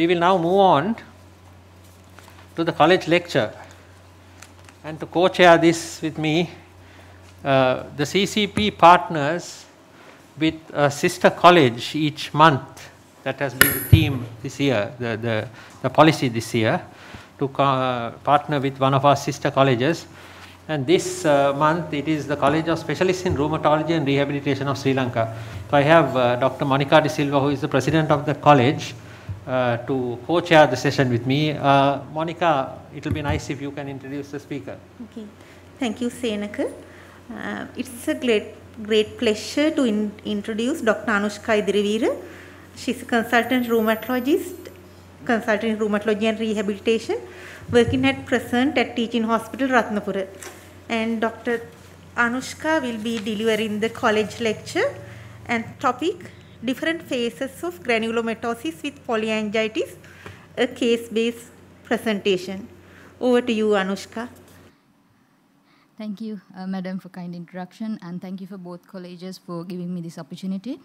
We will now move on to the college lecture and to co-chair this with me, uh, the CCP partners with a sister college each month. That has been the theme this year, the, the, the policy this year, to uh, partner with one of our sister colleges. And this uh, month it is the College of Specialists in Rheumatology and Rehabilitation of Sri Lanka. So I have uh, Dr. Monica De Silva, who is the president of the college, uh, to co-chair the session with me. Uh, Monica, it will be nice if you can introduce the speaker. Okay. Thank you, Senaka. Uh, it's a great, great pleasure to in introduce Dr. Anushka Idirivira. She's a consultant rheumatologist, consultant in rheumatology and rehabilitation, working at present at teaching hospital Ratnapura. And Dr. Anushka will be delivering the college lecture and topic different phases of granulomatosis with polyangiitis, a case-based presentation. Over to you, Anushka. Thank you, uh, Madam, for kind introduction, and thank you for both colleges for giving me this opportunity.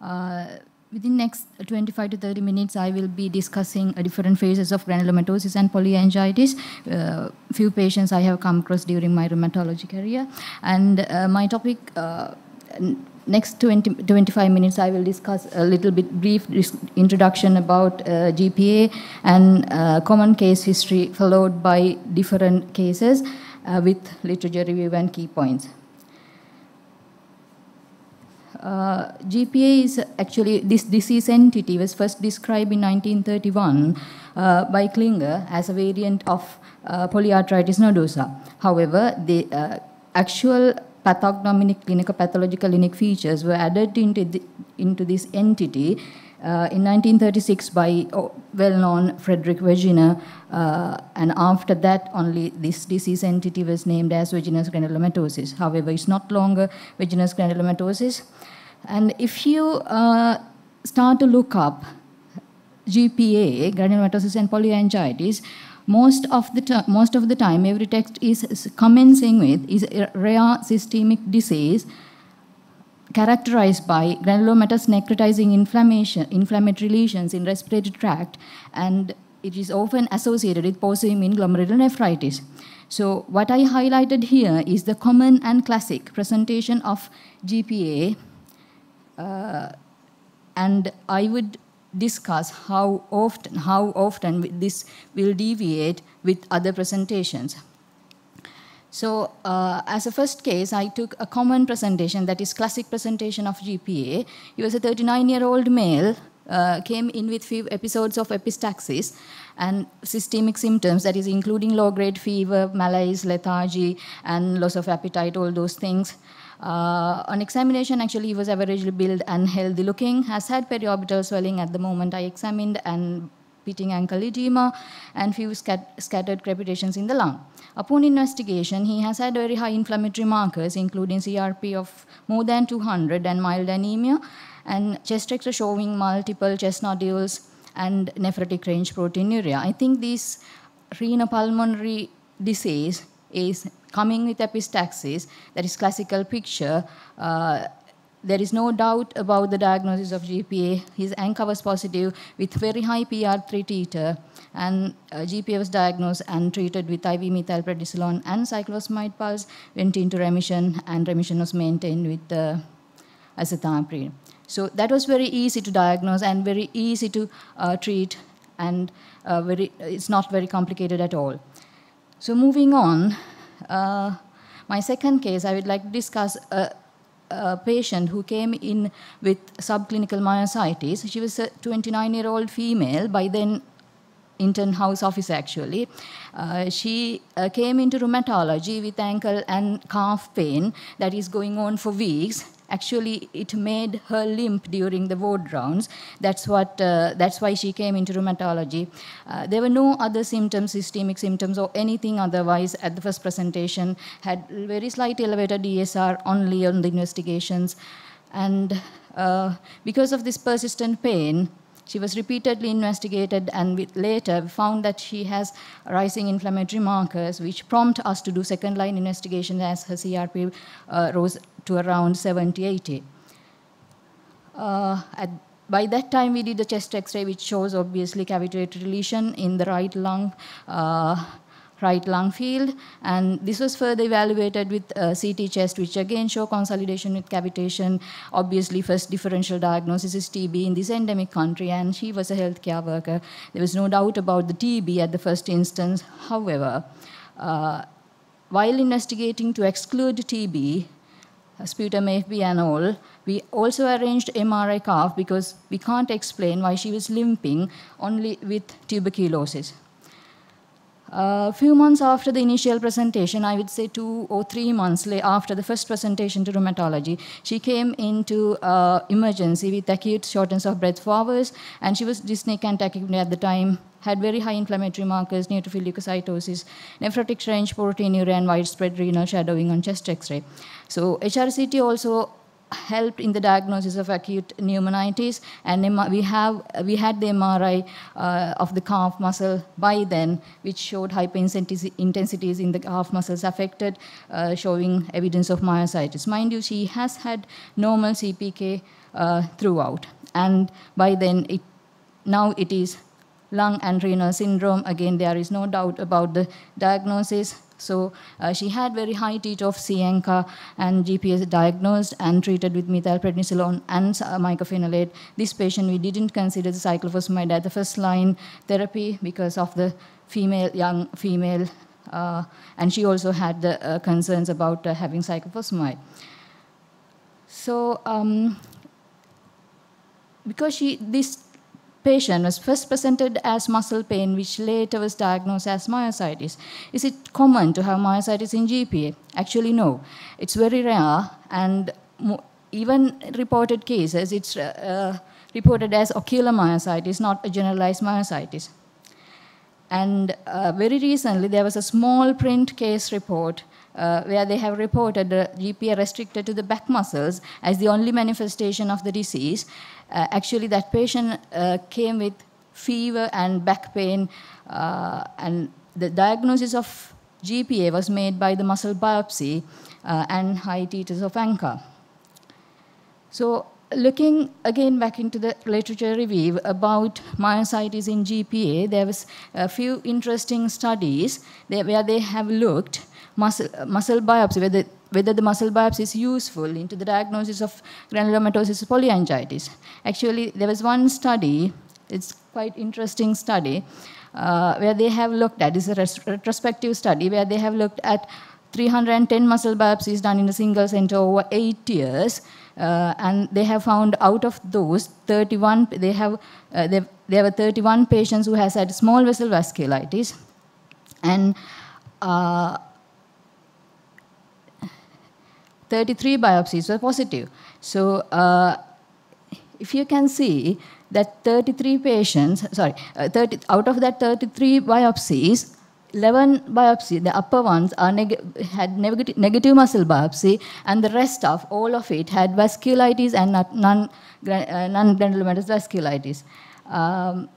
Uh, within next 25 to 30 minutes, I will be discussing uh, different phases of granulomatosis and polyangiitis. Uh, few patients I have come across during my rheumatology career, and uh, my topic uh, next 20, 25 minutes, I will discuss a little bit brief introduction about uh, GPA and uh, common case history, followed by different cases uh, with literature review and key points. Uh, GPA is actually, this disease entity was first described in 1931 uh, by Klinger as a variant of uh, polyarthritis nodosa. However, the actual pathognomonic clinical pathological unique features were added into, the, into this entity uh, in 1936 by oh, well-known Frederick Wegener, uh, and after that only this disease entity was named as vaginous granulomatosis. However, it's not longer vaginous granulomatosis. And if you uh, start to look up GPA, granulomatosis and polyangiitis, most of the most of the time every text is, commencing with is rare systemic disease characterized by granulomatous necrotizing inflammation inflammatory lesions in respiratory tract and it is often associated with possemin glomerulonephritis so what i highlighted here is the common and classic presentation of gpa uh, and i would discuss how often, how often this will deviate with other presentations. So uh, as a first case, I took a common presentation that is classic presentation of GPA. He was a 39-year-old male, uh, came in with few episodes of epistaxis and systemic symptoms, that is including low-grade fever, malaise, lethargy, and loss of appetite, all those things. Uh, on examination, actually, he was averagely built and healthy looking, has had periorbital swelling at the moment I examined and beating ankle edema and few scat scattered crepitations in the lung. Upon investigation, he has had very high inflammatory markers, including CRP of more than 200 and mild anemia, and chest X-ray showing multiple chest nodules and nephrotic range proteinuria. I think this renal pulmonary disease is coming with epistaxis, that is classical picture, uh, there is no doubt about the diagnosis of GPA. His ANCA was positive with very high PR3 titer, and uh, GPA was diagnosed and treated with IV methylprednisolone and cyclosamide pulse, went into remission, and remission was maintained with uh, So that was very easy to diagnose and very easy to uh, treat, and uh, very, it's not very complicated at all. So moving on, uh, my second case, I would like to discuss a, a patient who came in with subclinical myositis. She was a 29-year-old female, by then intern house office actually. Uh, she uh, came into rheumatology with ankle and calf pain that is going on for weeks. Actually, it made her limp during the ward rounds. That's, what, uh, that's why she came into rheumatology. Uh, there were no other symptoms, systemic symptoms, or anything otherwise at the first presentation. Had very slight elevated DSR only on the investigations. And uh, because of this persistent pain, she was repeatedly investigated and later found that she has rising inflammatory markers, which prompt us to do second line investigation as her CRP uh, rose to around 70, 80. Uh, at, by that time, we did a chest x-ray, which shows obviously cavitated lesion in the right lung. Uh, right lung field. And this was further evaluated with uh, CT chest, which again show consolidation with cavitation. Obviously, first differential diagnosis is TB in this endemic country, and she was a healthcare worker. There was no doubt about the TB at the first instance. However, uh, while investigating to exclude TB, uh, sputum AFB and all, we also arranged MRI calf because we can't explain why she was limping only with tuberculosis. A few months after the initial presentation, I would say two or three months after the first presentation to rheumatology, she came into uh, emergency with acute shortness of breath for hours, and she was dyspneic and tachypnea at the time, had very high inflammatory markers, neutrophil leukocytosis, nephrotic range proteinuria, and widespread renal shadowing on chest x-ray. So HRCT also helped in the diagnosis of acute pneumonitis, and we, have, we had the MRI uh, of the calf muscle by then, which showed hyperintensities in the calf muscles affected, uh, showing evidence of myositis. Mind you, she has had normal CPK uh, throughout, and by then, it, now it is lung and renal syndrome. Again, there is no doubt about the diagnosis, so uh, she had very high TEAT of Cienca and GPS diagnosed and treated with methylprednisolone and uh, mycophenolate. This patient, we didn't consider the cyclophosphamide the first line therapy because of the female, young female, uh, and she also had the uh, concerns about uh, having cyclophosphamide. So um, because she, this patient was first presented as muscle pain, which later was diagnosed as myositis. Is it common to have myositis in GPA? Actually, no. It's very rare, and even reported cases, it's uh, reported as ocular myositis, not a generalized myositis. And uh, very recently, there was a small print case report uh, where they have reported GPA restricted to the back muscles as the only manifestation of the disease. Uh, actually, that patient uh, came with fever and back pain, uh, and the diagnosis of GPA was made by the muscle biopsy uh, and high titers of anchor. So looking again back into the literature review about myositis in GPA, there was a few interesting studies where they have looked muscle, uh, muscle biopsy, whether, whether the muscle biopsy is useful into the diagnosis of granulomatosis polyangiitis. Actually, there was one study, it's quite interesting study, uh, where they have looked at, it's a retrospective study, where they have looked at 310 muscle biopsies done in a single center over eight years, uh, and they have found out of those 31, they have, uh, they, there were 31 patients who has had small vessel vasculitis, and uh, 33 biopsies were positive. So uh, if you can see that 33 patients, sorry, uh, 30, out of that 33 biopsies, 11 biopsy, the upper ones are neg had neg negative muscle biopsy, and the rest of all of it had vasculitis and non-granulomatosis non uh, vasculitis. Um,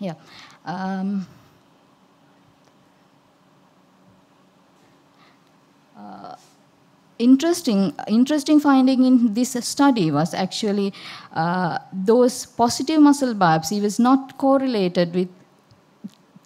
Yeah. Um, uh, interesting, interesting finding in this study was actually uh, those positive muscle biopsy was not correlated with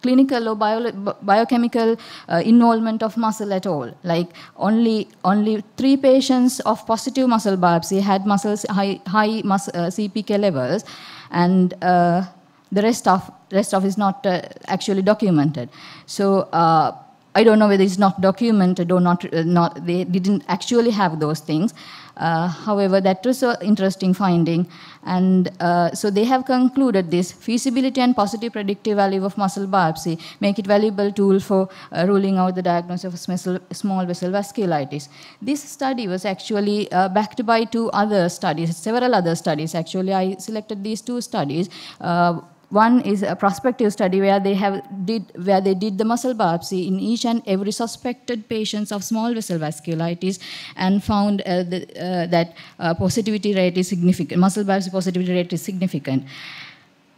clinical or bio, biochemical uh, involvement of muscle at all. Like only only three patients of positive muscle biopsy had muscles high high mus, uh, CPK levels, and uh, the rest of rest of is not uh, actually documented. So uh, I don't know whether it's not documented or not. Uh, not they didn't actually have those things. Uh, however, that was an interesting finding, and uh, so they have concluded this feasibility and positive predictive value of muscle biopsy make it valuable tool for ruling out the diagnosis of small vessel vasculitis. This study was actually backed by two other studies, several other studies. Actually, I selected these two studies. Uh, one is a prospective study where they have did where they did the muscle biopsy in each and every suspected patients of small vessel vasculitis and found uh, the, uh, that uh, positivity rate is significant. Muscle biopsy positivity rate is significant.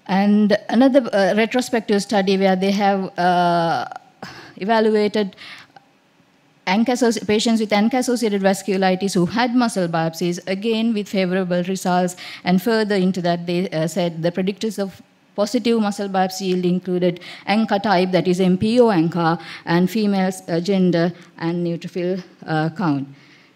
And another uh, retrospective study where they have uh, evaluated patients with ANCA-associated vasculitis who had muscle biopsies, again with favorable results. And further into that, they uh, said the predictors of Positive muscle biopsy yield included ANCA type, that is MPO ANCA, and female uh, gender and neutrophil uh, count.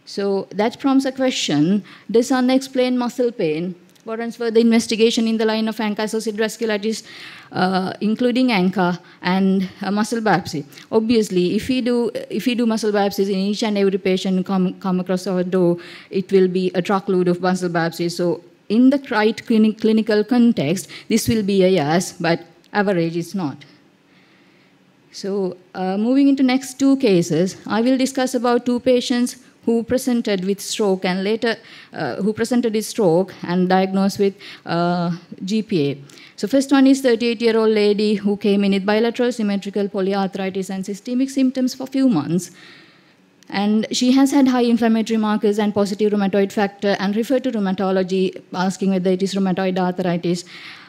So that prompts a question, does unexplained muscle pain warrants further investigation in the line of ANCA-associated vasculitis, uh, including ANCA and uh, muscle biopsy. Obviously, if we do if we do muscle biopsies in each and every patient come come across our door, it will be a truckload of muscle biopsies. So in the right clinic, clinical context, this will be a yes, but average is not. So uh, moving into next two cases, I will discuss about two patients who presented with stroke and later uh, who presented with stroke and diagnosed with uh, GPA. So first one is 38-year-old lady who came in with bilateral symmetrical polyarthritis and systemic symptoms for few months. And she has had high inflammatory markers and positive rheumatoid factor and referred to rheumatology asking whether it is rheumatoid arthritis.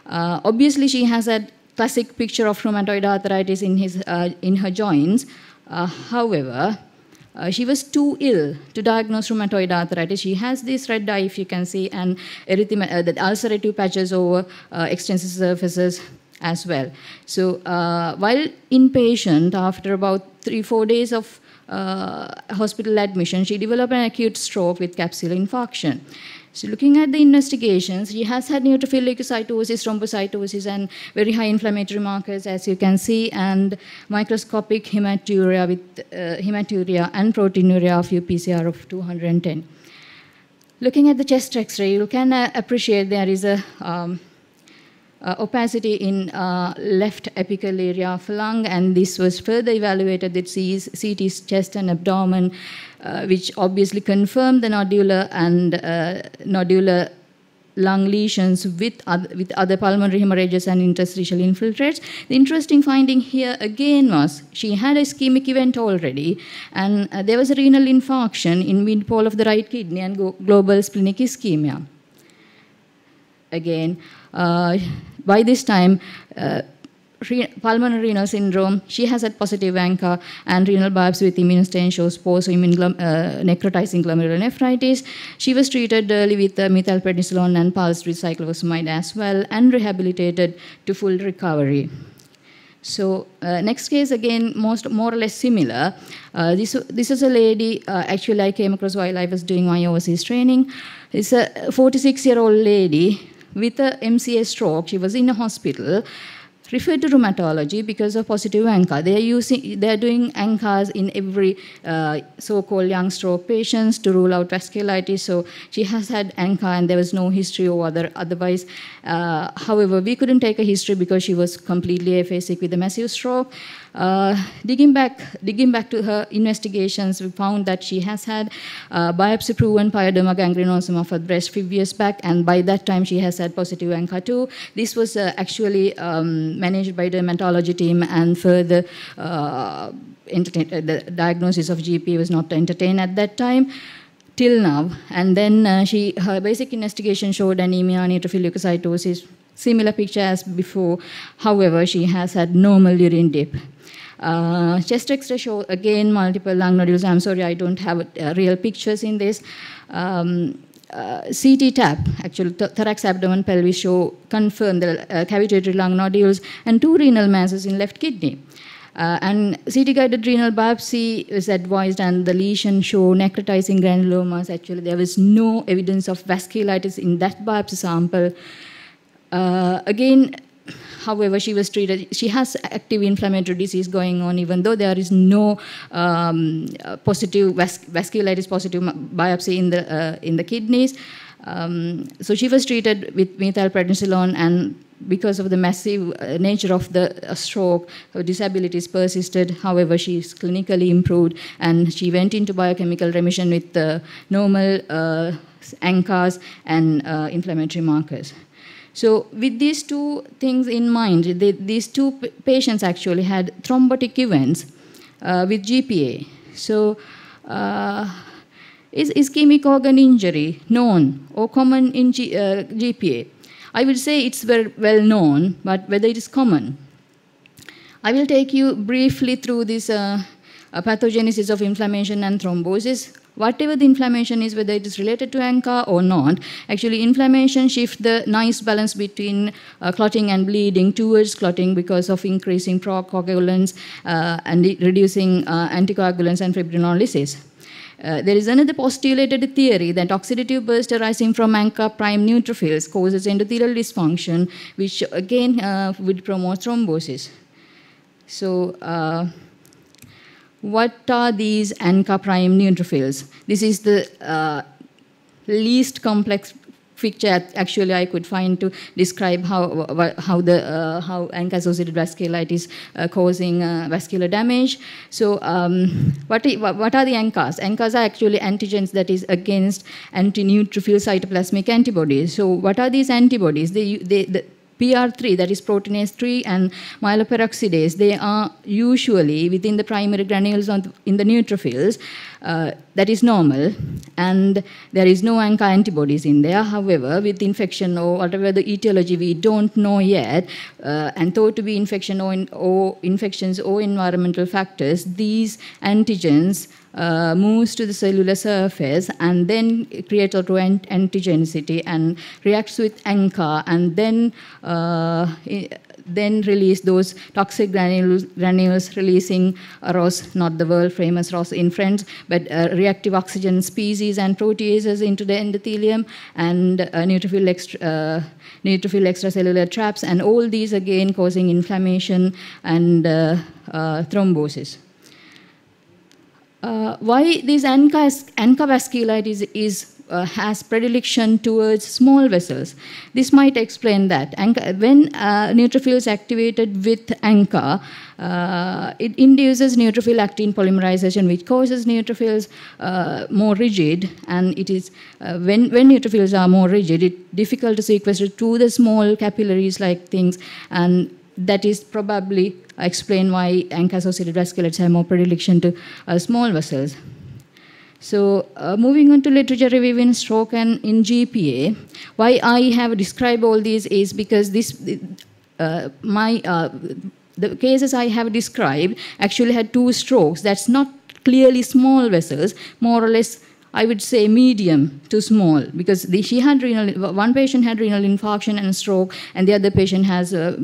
Uh, obviously, she has a classic picture of rheumatoid arthritis in, his, uh, in her joints. Uh, however, uh, she was too ill to diagnose rheumatoid arthritis. She has this red dye, if you can see, and erythema- uh, the ulcerative patches over uh, extensive surfaces as well. So while inpatient, after about three, four days of uh, hospital admission, she developed an acute stroke with capsular infarction. So looking at the investigations, she has had neutrophil leukocytosis, thrombocytosis, and very high inflammatory markers, as you can see, and microscopic hematuria with uh, hematuria and proteinuria of UPCR of 210. Looking at the chest X-ray, you can uh, appreciate there is a um, uh, opacity in uh, left apical area of lung, and this was further evaluated with CT chest and abdomen, uh, which obviously confirmed the nodular and uh, nodular lung lesions with other, with other pulmonary hemorrhages and interstitial infiltrates. The interesting finding here again was she had a ischemic event already, and uh, there was a renal infarction in midpole of the right kidney and global splenic ischemia. Again, uh, by this time, uh, pulmonary renal syndrome. She has had positive ANCA and renal biopsy with immunostain shows post-immune glum, uh, necrotizing glomerulonephritis. She was treated early with uh, methylprednisolone and pulsed with cyclophosphamide as well and rehabilitated to full recovery. So uh, next case again, most more or less similar. Uh, this this is a lady. Uh, actually, I came across while I was doing my overseas training. It's a 46 year old lady with a MCA stroke. She was in a hospital referred to rheumatology because of positive ANCA. They are using, they are doing ANCAs in every uh, so-called young stroke patients to rule out vasculitis. So she has had ANCA, and there was no history or other otherwise. Uh, however, we couldn't take a history because she was completely aphasic with a massive stroke. Uh, digging back, digging back to her investigations, we found that she has had uh, biopsy-proven pyoderma gangrenosum of her breast few years back, and by that time she has had positive ANCA2. This was uh, actually um, managed by the dermatology team, and further uh, uh, the diagnosis of GP was not entertained at that time till now. And then uh, she, her basic investigation showed anemia, neutrophil leukocytosis, similar picture as before. However, she has had normal urine dip. Uh, chest X-ray show again multiple lung nodules. I'm sorry, I don't have uh, real pictures in this. Um, uh, CT tap, actually, th thorax, abdomen, pelvis show confirm the uh, cavitated lung nodules and two renal masses in left kidney. Uh, and CT-guided renal biopsy is advised, and the lesion show necrotizing granulomas. Actually, there was no evidence of vasculitis in that biopsy sample. Uh, again, however she was treated, she has active inflammatory disease going on, even though there is no um, uh, positive vas vasculitis positive biopsy in the uh, in the kidneys. Um, so she was treated with methylprednisolone and because of the massive uh, nature of the uh, stroke, her disabilities persisted. However, she is clinically improved and she went into biochemical remission with the normal uh, and uh, inflammatory markers. So with these two things in mind, they, these two patients actually had thrombotic events uh, with GPA. So uh, is ischemic organ injury known or common in G, uh, GPA? I will say it's very well known, but whether it is common. I will take you briefly through this uh, pathogenesis of inflammation and thrombosis whatever the inflammation is, whether it is related to ANCA or not, actually inflammation shifts the nice balance between uh, clotting and bleeding towards clotting because of increasing procoagulants uh, and reducing uh, anticoagulants and fibrinolysis. Uh, there is another postulated theory that oxidative burst arising from ANCA prime neutrophils causes endothelial dysfunction, which again uh, would promote thrombosis. So, uh what are these ANCA prime neutrophils? This is the uh, least complex picture actually I could find to describe how how the uh, how ANCA-associated vasculitis uh, causing uh, vascular damage. So um, what what are the ANCAs? ANCAs are actually antigens that is against anti-neutrophil cytoplasmic antibodies. So what are these antibodies? They they the, PR3, that is proteinase 3 and myeloperoxidase, they are usually within the primary granules the, in the neutrophils. Uh, that is normal, and there is no anti antibodies in there. However, with infection or whatever the etiology we don't know yet, uh, and thought to be infection or, in, or infections or environmental factors, these antigens uh, moves to the cellular surface and then creates autoantigenicity and reacts with ANCA and then uh, then release those toxic granules, granules releasing ROS, not the world famous ROS in French, but uh, reactive oxygen species and proteases into the endothelium and uh, neutrophil, extra, uh, neutrophil extracellular traps, and all these again causing inflammation and uh, uh, thrombosis. Uh, why this ANCA, vasculitis is, uh, has predilection towards small vessels. This might explain that. ANCA, when uh, neutrophils activated with ANCA, uh, it induces neutrophil actin polymerization, which causes neutrophils uh, more rigid. And it is when, when neutrophils are more rigid, it's difficult to sequester to the small capillaries like things, and that is probably explain why ANCA-associated vasculitis have more predilection to uh, small vessels. So uh, moving on to literature review in stroke and in GPA, why I have described all these is because this, uh, my, uh, the cases I have described actually had two strokes. That's not clearly small vessels, more or less I would say medium to small because the, she had renal, one patient had renal infarction and stroke and the other patient has uh,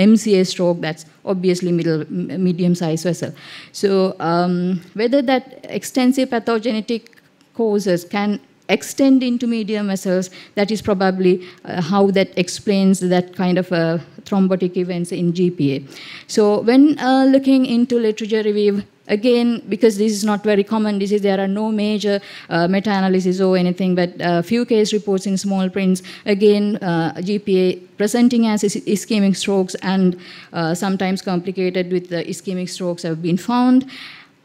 MCA stroke, that's obviously middle, medium-sized vessel. So um, whether that extensive pathogenetic causes can extend into medium vessels, that is probably uh, how that explains that kind of uh, thrombotic events in GPA. So when uh, looking into literature review, Again, because this is not very common there are no major uh, meta-analysis or anything, but uh, few case reports in small prints. Again, uh, GPA presenting as ischemic strokes and uh, sometimes complicated with the ischemic strokes have been found.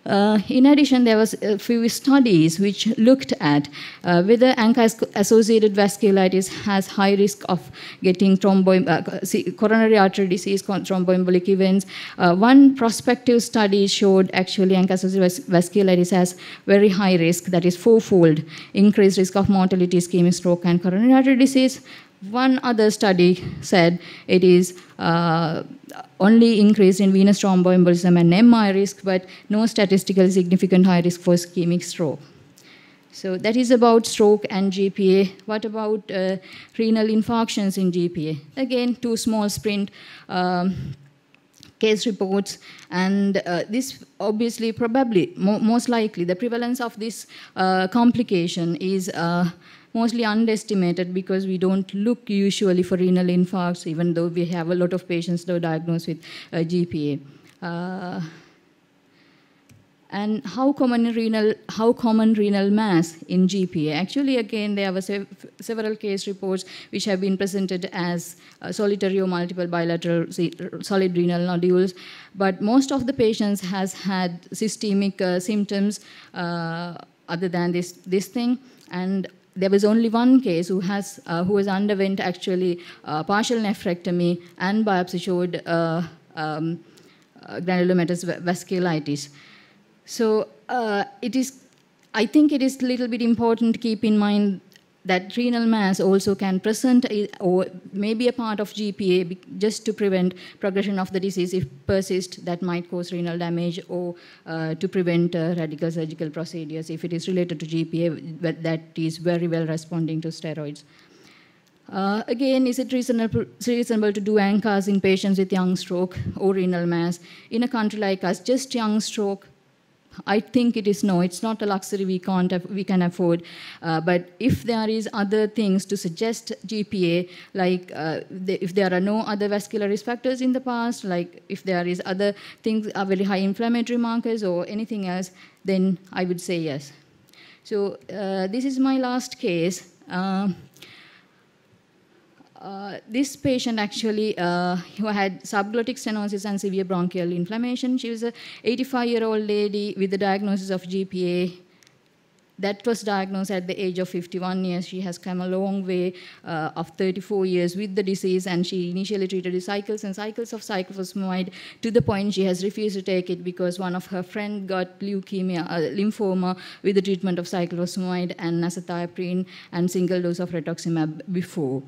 Uh, in addition, there was a few studies which looked at uh, whether ANCA-associated vasculitis has high risk of getting thrombo uh, coronary artery disease, thromboembolic events. Uh, one prospective study showed actually ANCA-associated vasculitis has very high risk, that is fourfold increased risk of mortality, ischemic stroke, and coronary artery disease. One other study said it is uh, only increase in venous thromboembolism and MI risk, but no statistically significant high risk for ischemic stroke. So that is about stroke and GPA. What about uh, renal infarctions in GPA? Again, two small sprint um, case reports, and uh, this obviously, probably, mo most likely, the prevalence of this uh, complication is uh, mostly underestimated because we don't look usually for renal infarcts, even though we have a lot of patients that are diagnosed with uh, GPA. Uh, and how common renal how common renal mass in GPA? Actually, again, there were sev several case reports which have been presented as uh, solitary or multiple bilateral solid renal nodules, but most of the patients has had systemic uh, symptoms uh, other than this this thing, and there was only one case who has uh, who has underwent actually uh, partial nephrectomy and biopsy showed uh, um, uh, granulomatous vasculitis. So uh, it is, I think it is a little bit important to keep in mind that renal mass also can present or maybe a part of GPA just to prevent progression of the disease if persist that might cause renal damage or uh, to prevent uh, radical surgical procedures if it is related to GPA but that is very well responding to steroids. Uh, again, is it reasonable, reasonable to do ancas in patients with young stroke or renal mass? In a country like us, just young stroke I think it is no, it's not a luxury we can't we can afford. Uh, but if there is other things to suggest GPA, like uh, the, if there are no other vascular risk factors in the past, like if there is other things are very high inflammatory markers or anything else, then I would say yes. So uh, this is my last case. Um, uh, this patient actually uh, who had subglottic stenosis and severe bronchial inflammation. She was an 85-year-old lady with the diagnosis of GPA. That was diagnosed at the age of 51 years. She has come a long way uh, of 34 years with the disease, and she initially treated with cycles and cycles of cyclophosphamide to the point she has refused to take it because one of her friend got leukemia, uh, lymphoma with the treatment of cyclophosphamide and nasatioprine and single dose of rituximab before.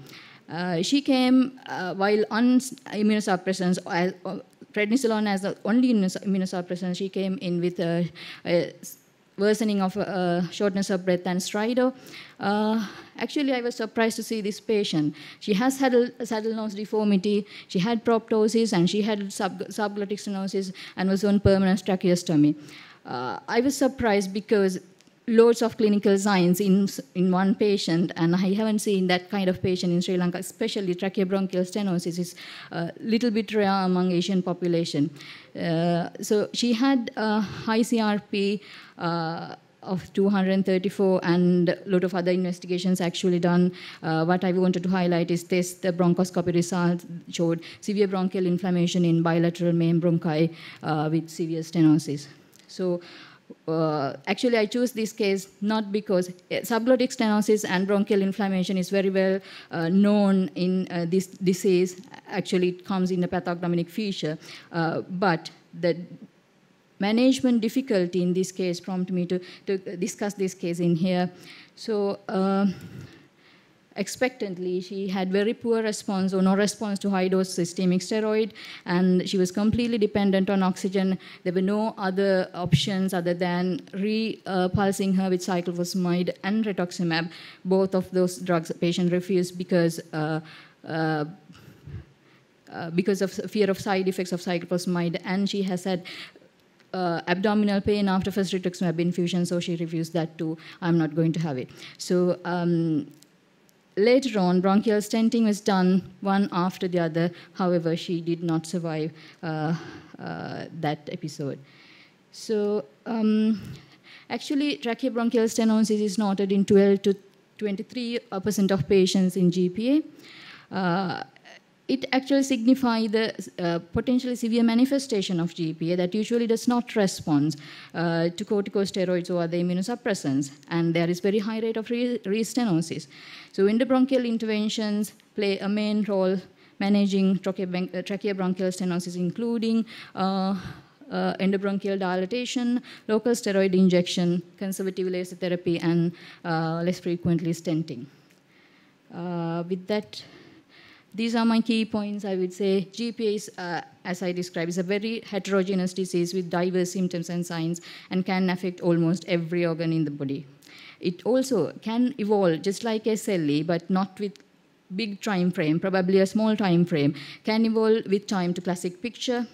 Uh, she came uh, while on immunosuppressants, uh, prednisolone as the only immunosuppressant, she came in with a, uh, a worsening of uh, shortness of breath and stridor. actually, I was surprised to see this patient. She has had a saddle nose deformity, she had proptosis, and she had sub subglottic stenosis and was on permanent tracheostomy. I was surprised because loads of clinical signs in, in one patient, and I haven't seen that kind of patient in Sri Lanka, especially tracheobronchial stenosis is a little bit rare among Asian population. Uh, so she had a high CRP uh, of 234 and a lot of other investigations actually done. Uh, what I wanted to highlight is this, the bronchoscopy result showed severe bronchial inflammation in bilateral main bronchi uh, with severe stenosis. So uh, actually I choose this case not because uh, subglottic stenosis and bronchial inflammation is very well uh, known in uh, this disease. Actually, it comes in the pathognomonic feature, uh, but the management difficulty in this case prompted me to, to discuss this case in here. So uh, expectantly. She had very poor response or no response to high dose systemic steroid, and she was completely dependent on oxygen. There were no other options other than repulsing her with cyclophosphamide and rituximab. Both of those drugs the patient refused because. Uh, uh, uh, because of fear of side effects of cyclophosphamide, and she has had uh, abdominal pain after first rituximab infusion, so she refused that too. I'm not going to have it. So um, Later on, bronchial stenting was done one after the other. However, she did not survive uh, uh, that episode. So um, actually, tracheobronchial stenosis is noted in 12 to 23% of patients in GPA. Uh, it actually signifies the uh, potentially severe manifestation of GPA that usually does not respond uh, to corticosteroids or other immunosuppressants, and there is very high rate of re restenosis. So endobronchial interventions play a main role managing uh, tracheobronchial stenosis, including uh, uh, endobronchial dilatation, local steroid injection, conservative laser therapy, and uh, less frequently stenting. Uh, with that, these are my key points, I would say. GPA is, uh, as I described, is a very heterogeneous disease with diverse symptoms and signs and can affect almost every organ in the body. It also can evolve just like SLE, but not with big time frame, probably a small time frame, can evolve with time to classic picture.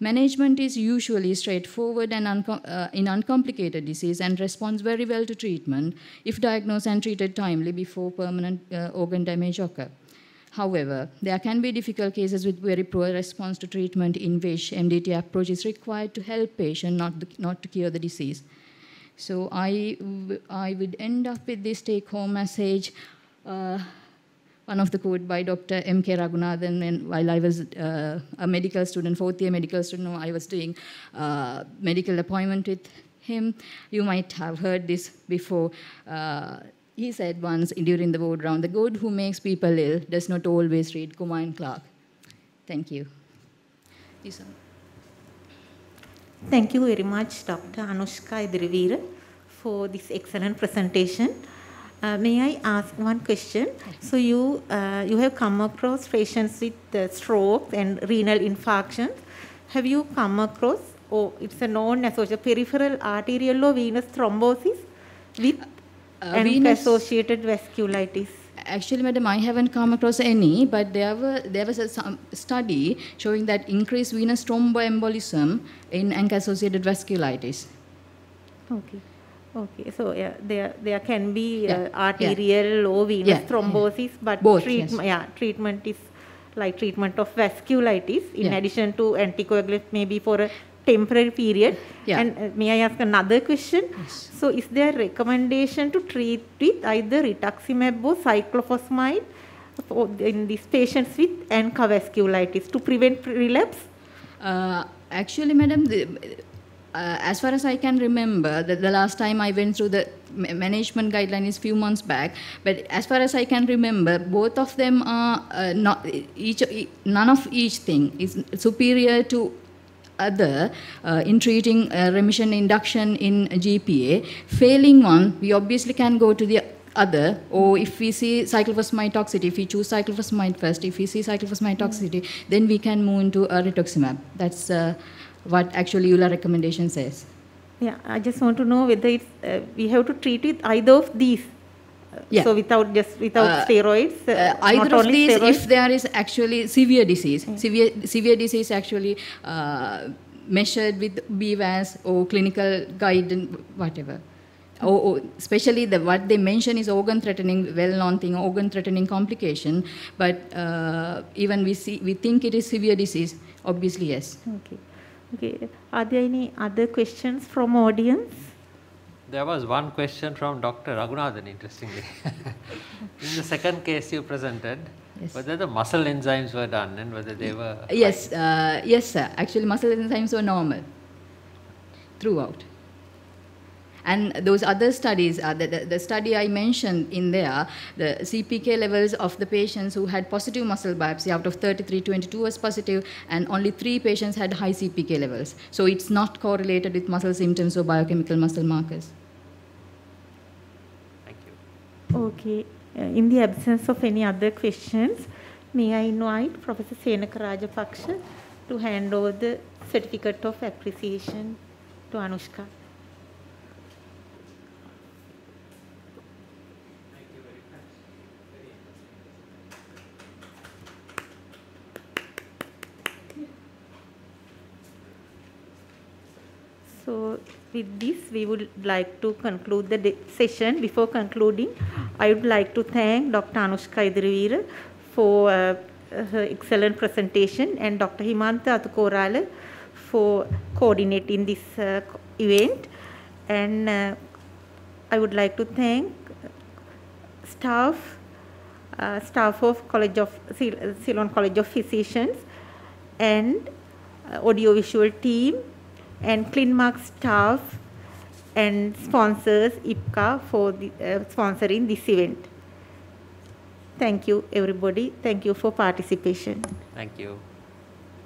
Management is usually straightforward and uncom uh, in uncomplicated disease and responds very well to treatment if diagnosed and treated timely before permanent uh, organ damage occurs. However, there can be difficult cases with very poor response to treatment in which MDT approach is required to help patient, not, the, not to cure the disease. So I, I would end up with this take-home message, uh, one of the quote by Dr. M.K. Raghunathan when, while I was uh, a medical student, fourth year medical student, I was doing uh, medical appointment with him. You might have heard this before. Uh, he said once during the vote round, the good who makes people ill does not always read Kumar Clark. Thank you. Thank you very much, Dr. Anushka Idrivira, for this excellent presentation. Uh, may I ask one question? So you uh, you have come across patients with uh, stroke and renal infarctions. Have you come across? Oh, it's a known associated peripheral arterial or venous thrombosis with uh, and venous, associated vasculitis? Actually, madam, I haven't come across any, but there were there was a um, study showing that increased venous thromboembolism in ANCA-associated vasculitis. Okay. Okay, so yeah, there there can be uh, yeah. uh, arterial yeah. or venous yeah. thrombosis, but Both, treatment yes. yeah treatment is like treatment of vasculitis in addition to anticoagulant maybe for a temporary period. Yeah. And uh, may I ask another question? Yes. So, is there recommendation to treat with either rituximab or cyclophosphamide in these patients with ANCA to prevent relapse? Uh, actually, madam, the, uh, as far as I can remember, the, the last time I went through the management guideline is few months back but as far as i can remember both of them are uh, not each none of each thing is superior to other uh, in treating uh, remission induction in GPA. Failing one, we obviously can go to the other, or oh, if we see cyclophosphamide toxicity, if we choose cyclophosphamide first, if we see cyclophosphamide toxicity, then we can move into a uh, rituximab. That's uh, what actually EULA recommendation says. Yeah, I just want to know whether it's, we have to treat with either of these yeah. So without just without uh, steroids. Uh, uh either of these, steroids. if there is actually severe disease, mm. severe severe disease actually uh, measured with BVAS or clinical guidance, whatever. or, especially the what they mention is organ threatening, well-known thing, organ threatening complication. But uh, even we see, we think it is severe disease. Obviously, yes. Okay. Okay. Are there any other questions from audience? There was one question from Dr. Raghunathan, interestingly. In the second case you presented, yes. whether the muscle enzymes were done and whether they were. Yes, uh, yes, sir. Actually, muscle enzymes were normal throughout. And those other studies, uh, the, the, the, study I mentioned in there, the CPK levels of the patients who had positive muscle biopsy, out of 33, 22 was positive, and only three patients had high CPK levels. So it's not correlated with muscle symptoms or biochemical muscle markers. Okay. Uh, in the absence of any other questions, may I invite Professor Senaka Rajapaksha to hand over the certificate of appreciation to Anushka. So with this, we would like to conclude the session. Before concluding, I would like to thank Dr. Anushka Idirvira for uh, her excellent presentation and Dr. Himanta Athukorala for coordinating this uh, event. And uh, I would like to thank staff, uh, staff of College of Ceylon College of Physicians and uh, audiovisual team and ClinMark staff and sponsors IPCA for the, uh, sponsoring this event. Thank you everybody. Thank you for participation. Thank you.